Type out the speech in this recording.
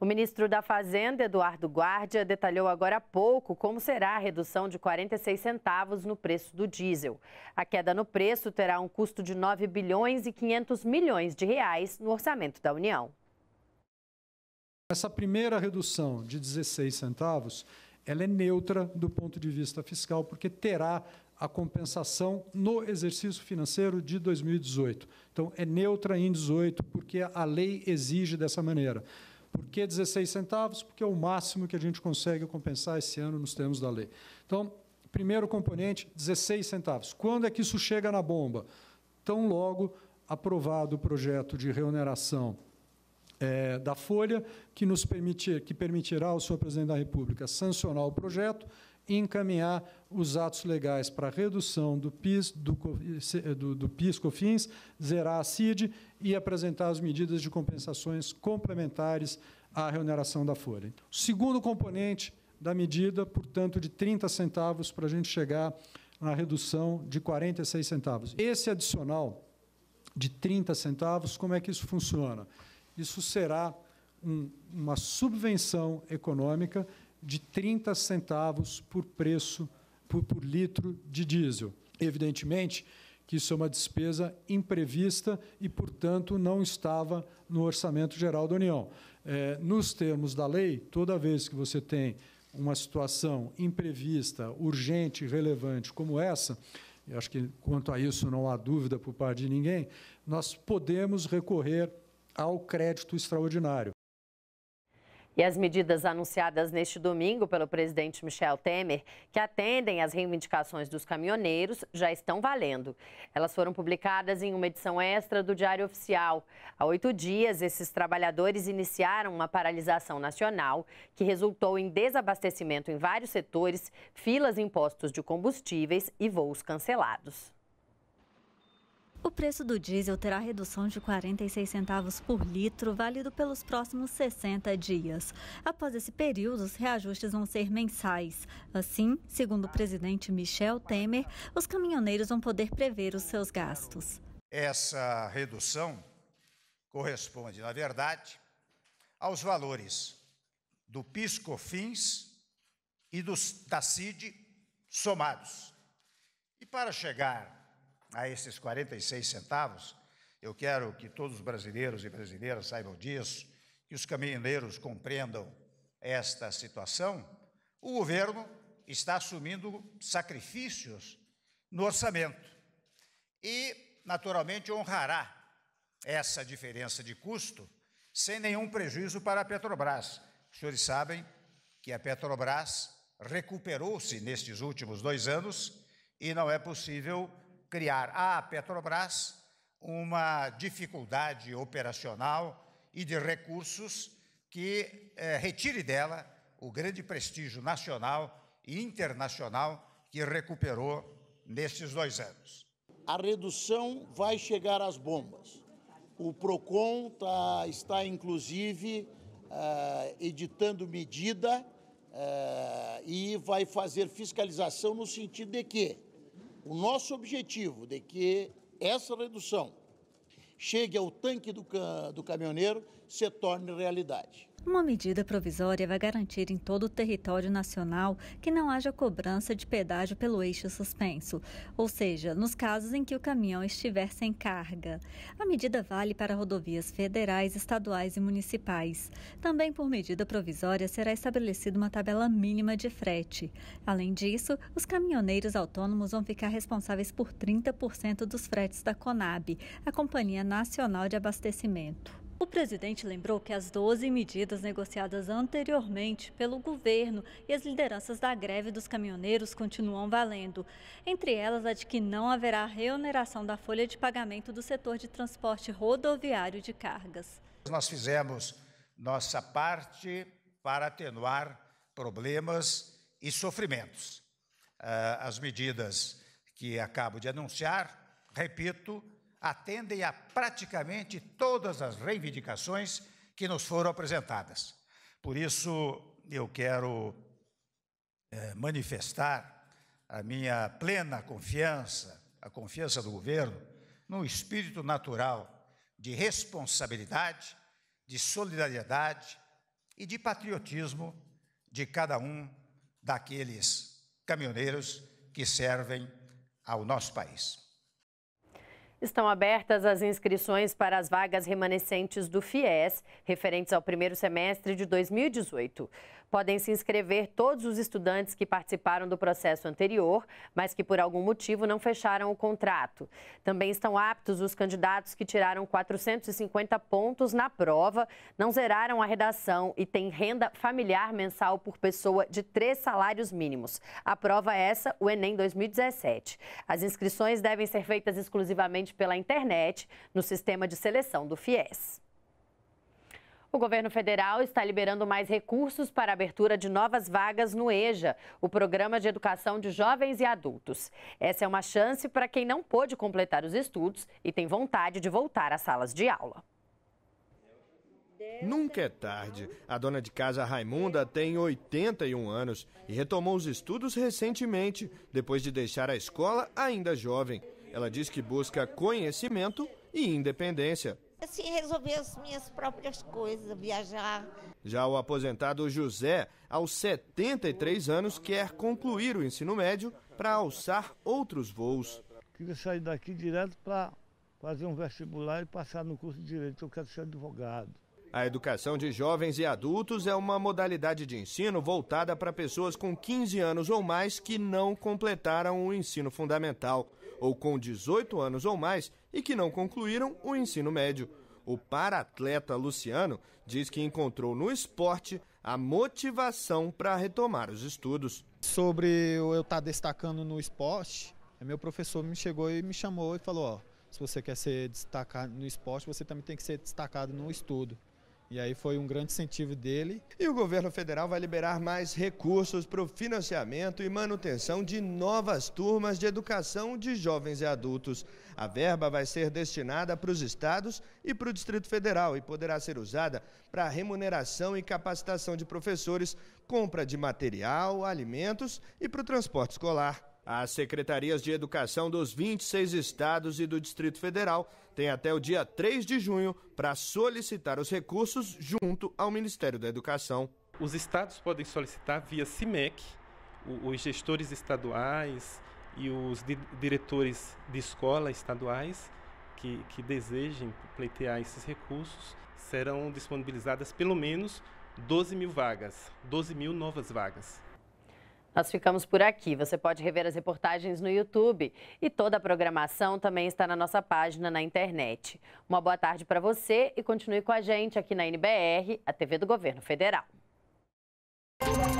O ministro da Fazenda, Eduardo Guardia, detalhou agora há pouco como será a redução de 46 centavos no preço do diesel. A queda no preço terá um custo de 9 bilhões e 500 milhões de reais no orçamento da União. Essa primeira redução de 16 centavos, ela é neutra do ponto de vista fiscal, porque terá a compensação no exercício financeiro de 2018. Então, é neutra em 2018 porque a lei exige dessa maneira. Por que 16 centavos? Porque é o máximo que a gente consegue compensar esse ano nos termos da lei. Então, primeiro componente, 16 centavos. Quando é que isso chega na bomba? Tão logo aprovado o projeto de reoneração é, da Folha, que nos permitir, que permitirá ao senhor presidente da República sancionar o projeto encaminhar os atos legais para redução do PIS, do, do, do PIS COFINS, zerar a CID e apresentar as medidas de compensações complementares à remuneração da folha. O então, segundo componente da medida, portanto, de 30 centavos para a gente chegar na redução de 46 centavos. Esse adicional de 30 centavos, como é que isso funciona? Isso será um, uma subvenção econômica de 30 centavos por preço por, por litro de diesel. Evidentemente que isso é uma despesa imprevista e, portanto, não estava no Orçamento Geral da União. É, nos termos da lei, toda vez que você tem uma situação imprevista, urgente, relevante como essa, e acho que quanto a isso não há dúvida por parte de ninguém, nós podemos recorrer ao crédito extraordinário. E as medidas anunciadas neste domingo pelo presidente Michel Temer, que atendem às reivindicações dos caminhoneiros, já estão valendo. Elas foram publicadas em uma edição extra do Diário Oficial. Há oito dias, esses trabalhadores iniciaram uma paralisação nacional que resultou em desabastecimento em vários setores, filas em postos de combustíveis e voos cancelados. O preço do diesel terá redução de 46 centavos por litro, válido pelos próximos 60 dias. Após esse período, os reajustes vão ser mensais. Assim, segundo o presidente Michel Temer, os caminhoneiros vão poder prever os seus gastos. Essa redução corresponde, na verdade, aos valores do PiscoFins e dos da CID somados. E para chegar a esses 46 centavos, eu quero que todos os brasileiros e brasileiras saibam disso, que os caminhoneiros compreendam esta situação, o governo está assumindo sacrifícios no orçamento e, naturalmente, honrará essa diferença de custo sem nenhum prejuízo para a Petrobras. Os senhores sabem que a Petrobras recuperou-se nestes últimos dois anos e não é possível criar à Petrobras uma dificuldade operacional e de recursos que eh, retire dela o grande prestígio nacional e internacional que recuperou nestes dois anos. A redução vai chegar às bombas. O PROCON tá, está, inclusive, uh, editando medida uh, e vai fazer fiscalização no sentido de que o nosso objetivo de que essa redução chegue ao tanque do, do caminhoneiro se torne realidade. Uma medida provisória vai garantir em todo o território nacional que não haja cobrança de pedágio pelo eixo suspenso, ou seja, nos casos em que o caminhão estiver sem carga. A medida vale para rodovias federais, estaduais e municipais. Também por medida provisória será estabelecida uma tabela mínima de frete. Além disso, os caminhoneiros autônomos vão ficar responsáveis por 30% dos fretes da Conab, a Companhia Nacional de Abastecimento. O presidente lembrou que as 12 medidas negociadas anteriormente pelo governo e as lideranças da greve dos caminhoneiros continuam valendo. Entre elas, a de que não haverá reoneração da folha de pagamento do setor de transporte rodoviário de cargas. Nós fizemos nossa parte para atenuar problemas e sofrimentos. Ah, as medidas que acabo de anunciar, repito, atendem a praticamente todas as reivindicações que nos foram apresentadas. Por isso, eu quero é, manifestar a minha plena confiança, a confiança do governo, no espírito natural de responsabilidade, de solidariedade e de patriotismo de cada um daqueles caminhoneiros que servem ao nosso país. Estão abertas as inscrições para as vagas remanescentes do FIES, referentes ao primeiro semestre de 2018. Podem se inscrever todos os estudantes que participaram do processo anterior, mas que por algum motivo não fecharam o contrato. Também estão aptos os candidatos que tiraram 450 pontos na prova, não zeraram a redação e têm renda familiar mensal por pessoa de três salários mínimos. A prova é essa, o Enem 2017. As inscrições devem ser feitas exclusivamente pela internet, no sistema de seleção do FIES. O governo federal está liberando mais recursos para a abertura de novas vagas no EJA, o Programa de Educação de Jovens e Adultos. Essa é uma chance para quem não pôde completar os estudos e tem vontade de voltar às salas de aula. Nunca é tarde. A dona de casa Raimunda tem 81 anos e retomou os estudos recentemente, depois de deixar a escola ainda jovem. Ela diz que busca conhecimento e independência assim, resolver as minhas próprias coisas, viajar. Já o aposentado José, aos 73 anos, quer concluir o ensino médio para alçar outros voos. Queria sair daqui direto para fazer um vestibular e passar no curso de direito. Eu quero ser advogado. A educação de jovens e adultos é uma modalidade de ensino voltada para pessoas com 15 anos ou mais que não completaram o ensino fundamental ou com 18 anos ou mais e que não concluíram o ensino médio. O paratleta Luciano diz que encontrou no esporte a motivação para retomar os estudos. Sobre eu estar tá destacando no esporte, é, meu professor me chegou e me chamou e falou: ó, se você quer ser destacado no esporte, você também tem que ser destacado no estudo. E aí foi um grande incentivo dele. E o governo federal vai liberar mais recursos para o financiamento e manutenção de novas turmas de educação de jovens e adultos. A verba vai ser destinada para os estados e para o Distrito Federal e poderá ser usada para remuneração e capacitação de professores, compra de material, alimentos e para o transporte escolar. As secretarias de educação dos 26 estados e do Distrito Federal tem até o dia 3 de junho para solicitar os recursos junto ao Ministério da Educação. Os estados podem solicitar via CIMEC, os gestores estaduais e os diretores de escola estaduais que, que desejem pleitear esses recursos serão disponibilizadas pelo menos 12 mil vagas, 12 mil novas vagas. Nós ficamos por aqui. Você pode rever as reportagens no YouTube e toda a programação também está na nossa página na internet. Uma boa tarde para você e continue com a gente aqui na NBR, a TV do Governo Federal. Música